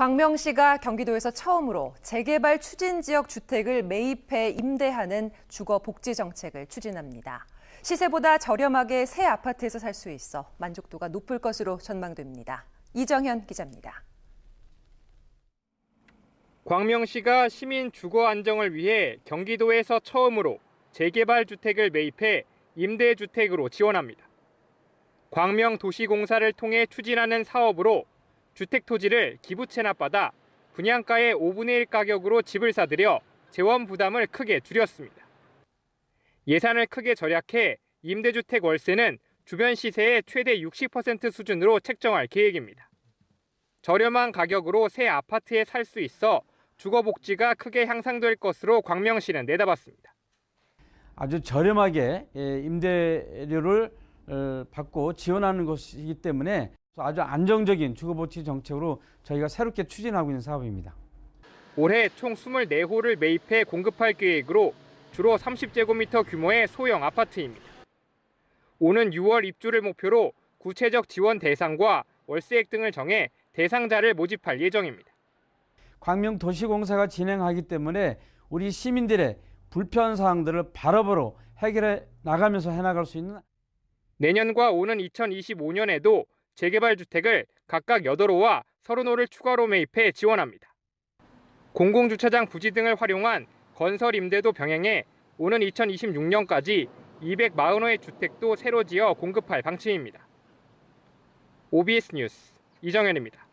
광명 시가 경기도에서 처음으로 재개발 추진 지역 주택을 매입해 임대하는 주거 복지 정책을 추진합니다. 시세보다 저렴하게 새 아파트에서 살 수 있어 만족도가 높을 것으로 전망됩니다. 이정현 기자입니다. 광명시가 시민 주거 안정을 위해 경기도에서 처음으로 재개발 주택을 매입해 임대주택으로 지원합니다. 광명도시공사를 통해 추진하는 사업으로 주택 토지를 기부 체납받아 분양가의 5분의 1 가격으로 집을 사들여 재원 부담을 크게 줄였습니다. 예산을 크게 절약해 임대주택 월세는 주변 시세의 최대 60% 수준으로 책정할 계획입니다. 저렴한 가격으로 새 아파트에 살 수 있어 주거 복지가 크게 향상될 것으로 광명시는 내다봤습니다. 아주 저렴하게 예, 임대료를 어, 받고 지원하는 것이기 때문에 아주 안정적인 주거복지 정책으로 저희가 새롭게 추진하고 있는 사업입니다. 올해 총 24호를 매입해 공급할 계획으로 주로 30제곱미터 규모의 소형 아파트입니다. 오는 6월 입주를 목표로 구체적 지원 대상과 월세액 등을 정해 대상자를 모집할 예정입니다. 광명도시공사가 진행하기 때문에 우리 시민들의 불편 사항들을 바로바로 해결해 나가면서 해나갈 수 있는 내년과 오는 2025년에도 재개발 주택을 각각 8호와 30호를 추가로 매입해 지원합니다. 공공주차장 부지 등을 활용한 건설 임대도 병행해 오는 2026년까지 240호의 주택도 새로 지어 공급할 방침입니다. OBS 뉴스 이정현입니다.